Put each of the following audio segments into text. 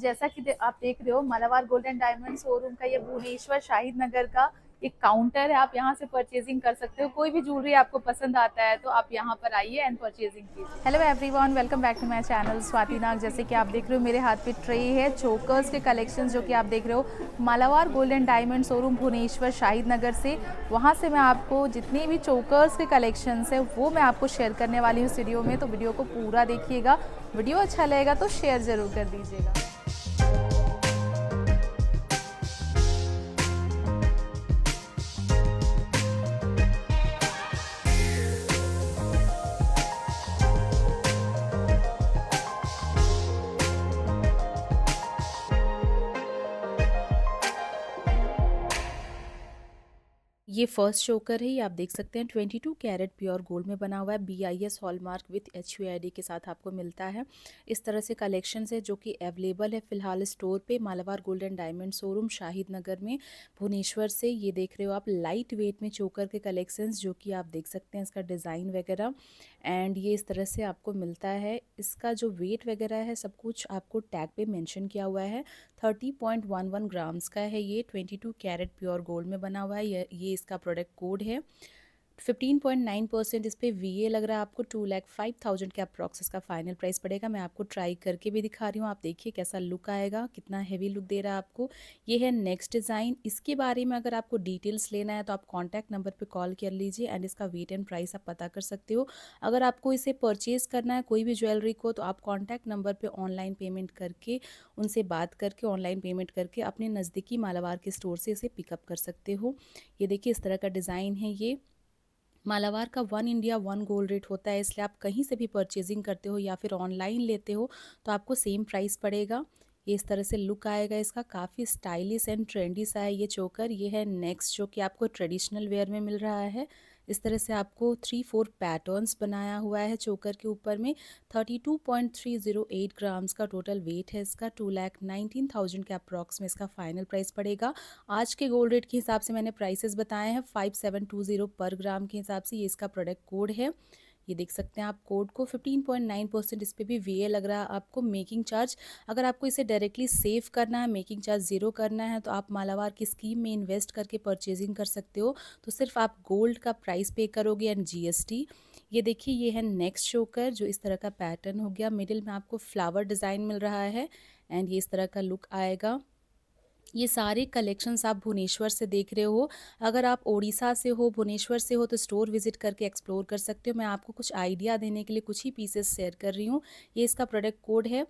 जैसा कि आप देख रहे हो मलावार गोल्डन डायमंड शोरूम का ये भुवनेश्वर शाहिद नगर का एक काउंटर है आप यहाँ से परचेजिंग कर सकते हो कोई भी ज्वेलरी आपको पसंद आता है तो आप यहाँ पर आइए एंड परचेजिंग कीजिए hello everyone welcome back to my channel Swati Nag जैसे कि आप देख रहे हो मेरे हाथ पे ट्रे है चोकर्स के कलेक्शन जो कि आप देख रहे हो Malabar golden diamond showroom Bhubaneswar Shahid Nagar से वहाँ से मैं आपको जितने भी चोकर्स के कलेक्शन है वो मैं आपको शेयर करने वाली हूँ वीडियो में तो वीडियो को पूरा देखिएगा वीडियो अच्छा लगेगा तो शेयर ज़रूर कर दीजिएगा ये फर्स्ट शोकर है ये आप देख सकते हैं twenty two carat pure gold में बना हुआ है B I S hallmark with H U I D के साथ आपको मिलता है इस तरह से कलेक्शन है जो कि अवेलेबल है फिलहाल स्टोर पे Malabar gold and diamond showroom Shahid Nagar में भुवनेश्वर से ये देख रहे हो आप लाइट वेट में चोकर के कलेक्शंस जो कि आप देख सकते हैं इसका डिज़ाइन वगैरह एंड ये इस तरह से आपको मिलता है इसका जो वेट वगैरह है सब कुछ आपको टैग पे मैंशन किया हुआ है thirty point one one grams का है ये twenty two carat pure gold में बना हुआ है ये इसका इसका प्रोडक्ट कोड है फिफ्टीन पॉइंट नाइन परसेंट इस पर वी ए लग रहा है आपको टू लैख फाइव थाउजेंड के अप्रॉक्स इसका फाइनल प्राइस पड़ेगा मैं आपको ट्राई करके भी दिखा रही हूँ आप देखिए कैसा लुक आएगा कितना हैवी लुक दे रहा है आपको ये है नेक्स्ट डिज़ाइन इसके बारे में अगर आपको डिटेल्स लेना है तो आप कॉन्टैक्ट नंबर पर कॉल कर लीजिए एंड इसका वेट एंड प्राइस आप पता कर सकते हो अगर आपको इसे परचेज़ करना है कोई भी ज्वेलरी को तो आप कॉन्टैक्ट नंबर पर ऑनलाइन पेमेंट करके उनसे बात करके ऑनलाइन पेमेंट करके अपने नज़दीकी मालावार के स्टोर से इसे पिकअप कर सकते हो ये देखिए इस तरह का डिज़ाइन है ये मालावार का one India one gold rate होता है इसलिए आप कहीं से भी परचेजिंग करते हो या फिर ऑनलाइन लेते हो तो आपको सेम प्राइस पड़ेगा ये इस तरह से लुक आएगा इसका काफ़ी स्टाइलिश एंड ट्रेंडी सा है ये चोकर ये है नेक्स्ट जो कि आपको ट्रेडिशनल वेयर में मिल रहा है इस तरह से आपको थ्री फोर पैटर्न्स बनाया हुआ है चोकर के ऊपर में thirty two point three zero eight grams का टोटल वेट है इसका टू लैख नाइनटीन थाउजेंड के अप्रॉक्स में इसका फाइनल प्राइस पड़ेगा आज के गोल्ड रेट के हिसाब से मैंने प्राइसेस बताए हैं फाइव सेवन टू जीरो पर ग्राम के हिसाब से ये इसका प्रोडक्ट कोड है ये देख सकते हैं आप कोड को 15.9 परसेंट इस पर भी वी लग रहा है आपको मेकिंग चार्ज अगर आपको इसे डायरेक्टली सेव करना है मेकिंग चार्ज ज़ीरो करना है तो आप मालावार की स्कीम में इन्वेस्ट करके परचेजिंग कर सकते हो तो सिर्फ आप गोल्ड का प्राइस पे करोगे एंड जी ये देखिए ये है नेक्स्ट शोकर जो इस तरह का पैटर्न हो गया मिडिल में आपको फ्लावर डिज़ाइन मिल रहा है एंड ये इस तरह का लुक आएगा ये सारे कलेक्शंस आप भुवनेश्वर से देख रहे हो अगर आप ओडिशा से हो भुवनेश्वर से हो तो स्टोर विजिट करके एक्सप्लोर कर सकते हो मैं आपको कुछ आइडिया देने के लिए कुछ ही पीसेस शेयर कर रही हूँ ये इसका प्रोडक्ट कोड है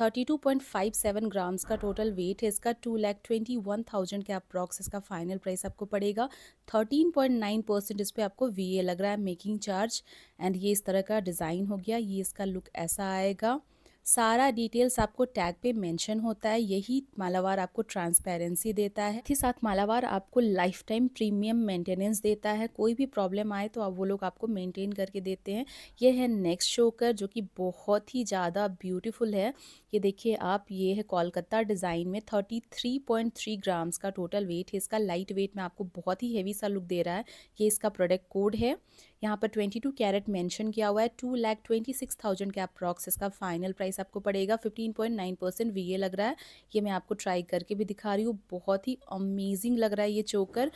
32.57 ग्राम्स का टोटल वेट है इसका two lakh twenty one thousand के अप्रॉक्स इसका फाइनल प्राइस आपको पड़ेगा 13.9 परसेंट इस पर आपको ए लग रहा है मेकिंग चार्ज एंड ये इस तरह का डिज़ाइन हो गया ये इसका लुक ऐसा आएगा सारा डिटेल्स आपको टैग पे मेंशन होता है यही मालावार आपको ट्रांसपेरेंसी देता है इसके साथ मालावार आपको लाइफ टाइम प्रीमियम मेंटेनेंस देता है कोई भी प्रॉब्लम आए तो आप वो लोग आपको मेंटेन करके देते हैं ये है नेक्स्ट शोकर जो कि बहुत ही ज़्यादा ब्यूटीफुल है ये देखिए आप ये है कोलकाता डिज़ाइन में thirty three point three grams का टोटल वेट है इसका लाइट वेट में आपको बहुत ही हैवी सा लुक दे रहा है ये इसका प्रोडक्ट कोड है यहाँ पर 22 कैरेट मेंशन किया हुआ है two lakh twenty six thousand के अप्रॉक्स इसका फाइनल प्राइस आपको पड़ेगा 15.9 परसेंट वी लग रहा है ये मैं आपको ट्राई करके भी दिखा रही हूँ बहुत ही अमेजिंग लग रहा है ये चोकर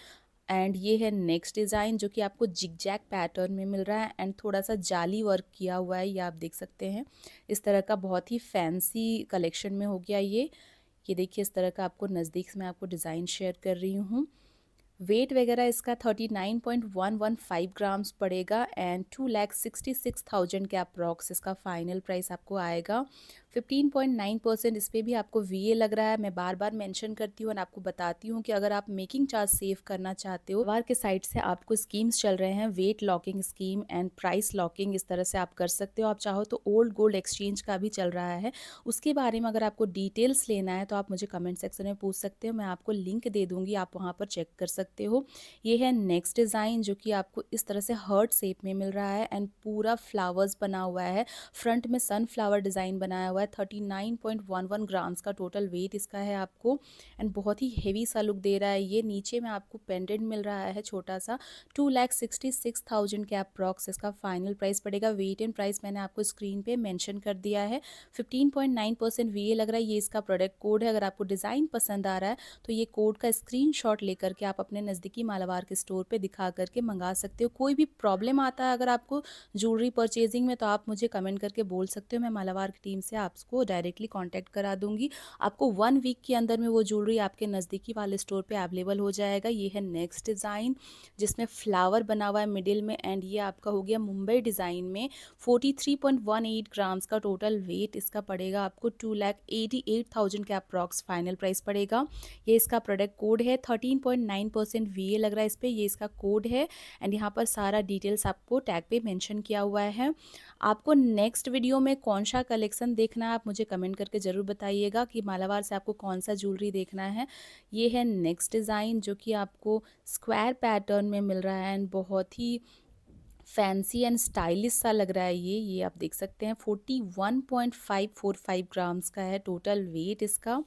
एंड ये है नेक्स्ट डिज़ाइन जो कि आपको जिगजैक पैटर्न में मिल रहा है एंड थोड़ा सा जाली वर्क किया हुआ है ये आप देख सकते हैं इस तरह का बहुत ही फैंसी कलेक्शन में हो गया ये ये देखिए इस तरह का आपको नज़दीक से मैं आपको डिज़ाइन शेयर कर रही हूँ वेट वगैरह इसका thirty nine point one one five grams पड़ेगा and two lakh sixty six thousand के अप्रॉक्स इसका फाइनल प्राइस आपको आएगा 15.9 परसेंट इस पर भी आपको वी लग रहा है मैं बार बार मैंशन करती हूँ और आपको बताती हूँ कि अगर आप मेकिंग चार्ज सेव करना चाहते हो बार के साइड से आपको स्कीम्स चल रहे हैं weight locking scheme and price locking इस तरह से आप कर सकते हो आप चाहो तो ओल्ड गोल्ड एक्सचेंज का भी चल रहा है उसके बारे में अगर आपको डिटेल्स लेना है तो आप मुझे कमेंट सेक्शन में पूछ सकते हो मैं आपको लिंक दे दूँगी आप वहाँ पर चेक कर सकते हो ये है नेक्स्ट डिज़ाइन जो कि आपको इस तरह से हर्ट शेप में मिल रहा है एंड पूरा फ्लावर्स बना हुआ है फ्रंट में फ्लावर डिज़ाइन बनाया हुआ है है thirty nine point one one grams का टोटल वेट इसका है आपको एंड बहुत ही हेवी सा लुक दे रहा है ये नीचे में आपको पेंडेंट मिल रहा है छोटा सा two lakh sixty six thousand के अप्रॉक्स इसका फाइनल प्राइस पड़ेगा वेट एंड प्राइस मैंने आपको स्क्रीन पे मेंशन कर दिया है फिफ्टीन पॉइंट नाइन लग रहा है ये इसका प्रोडक्ट कोड है अगर आपको डिज़ाइन पसंद आ रहा है तो ये कोड का स्क्रीन शॉट लेकर के आप अपने नज़दीकी मालावार के स्टोर पर दिखा करके मंगा सकते हो कोई भी प्रॉब्लम आता है अगर आपको ज्वेलरी परचेजिंग में तो आप मुझे कमेंट करके बोल सकते हो मैं मालावार की टीम से आपको डायरेक्टली कॉन्टैक्ट करा दूंगी आपको वन वीक के अंदर में वो ज्वेलरी आपके नज़दीकी वाले स्टोर पर अवेलेबल हो जाएगा ये है नेक्स्ट डिज़ाइन जिसमें फ्लावर बना हुआ है मिडिल में एंड ये आपका हो गया मुंबई डिज़ाइन में forty three point one eight grams का टोटल वेट इसका पड़ेगा आपको two lakh eighty eight thousand का अप्रॉक्स फाइनल प्राइस पड़ेगा ये इसका प्रोडक्ट कोड है thirteen point nine percent V A लग रहा है इस पर ये इसका कोड है एंड यहाँ पर सारा डिटेल्स आपको टैग पे मेंशन किया हुआ है आपको नेक्स्ट वीडियो में कौन सा कलेक्शन देखना देखना है आप मुझे कमेंट करके ज़रूर बताइएगा कि मालावार से आपको कौन सा ज्वेलरी देखना है ये है नेक्स्ट डिज़ाइन जो कि आपको स्क्वायर पैटर्न में मिल रहा है एंड बहुत ही फैंसी एंड स्टाइलिश सा लग रहा है ये ये आप देख सकते हैं forty one point five four five grams का है टोटल वेट इसका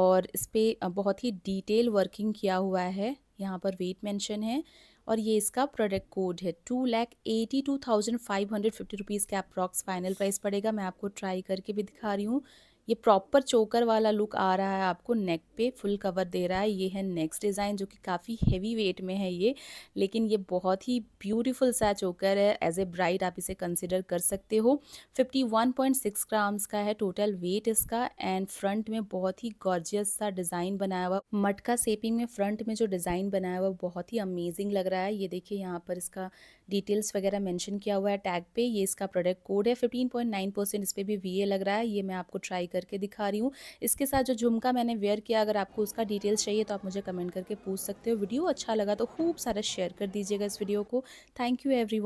और इस पर बहुत ही डिटेल वर्किंग किया हुआ है यहाँ पर वेट मेंशन है और ये इसका प्रोडक्ट कोड है two lakh eighty two thousand five hundred fifty rupees का अप्रॉक्स फाइनल प्राइस पड़ेगा मैं आपको ट्राई करके भी दिखा रही हूँ ये प्रॉपर चोकर वाला लुक आ रहा है आपको नेक पे फुल कवर दे रहा है ये है नेक्स्ट डिज़ाइन जो कि काफ़ी हेवी वेट में है ये लेकिन ये बहुत ही ब्यूटीफुल सा चोकर है एज ए ब्राइट आप इसे कंसिडर कर सकते हो 51.6 ग्राम्स का है टोटल वेट इसका एंड फ्रंट में बहुत ही गॉर्जियस सा डिज़ाइन बनाया हुआ मटका सेपिंग में फ्रंट में जो डिज़ाइन बनाया हुआ बहुत ही अमेजिंग लग रहा है ये देखिए यहाँ पर इसका डिटेल्स वगैरह मैंशन किया हुआ है टैग पे ये इसका प्रोडक्ट कोड है नाइन परसेंट इस पर भी वीए लग रहा है ये मैं आपको ट्राई कर करके दिखा रही हूँ इसके साथ जो झुमका मैंने वेयर किया अगर आपको उसका डिटेल्स चाहिए तो आप मुझे कमेंट करके पूछ सकते हो वीडियो अच्छा लगा तो खूब सारा शेयर कर दीजिएगा इस वीडियो को थैंक यू एवरी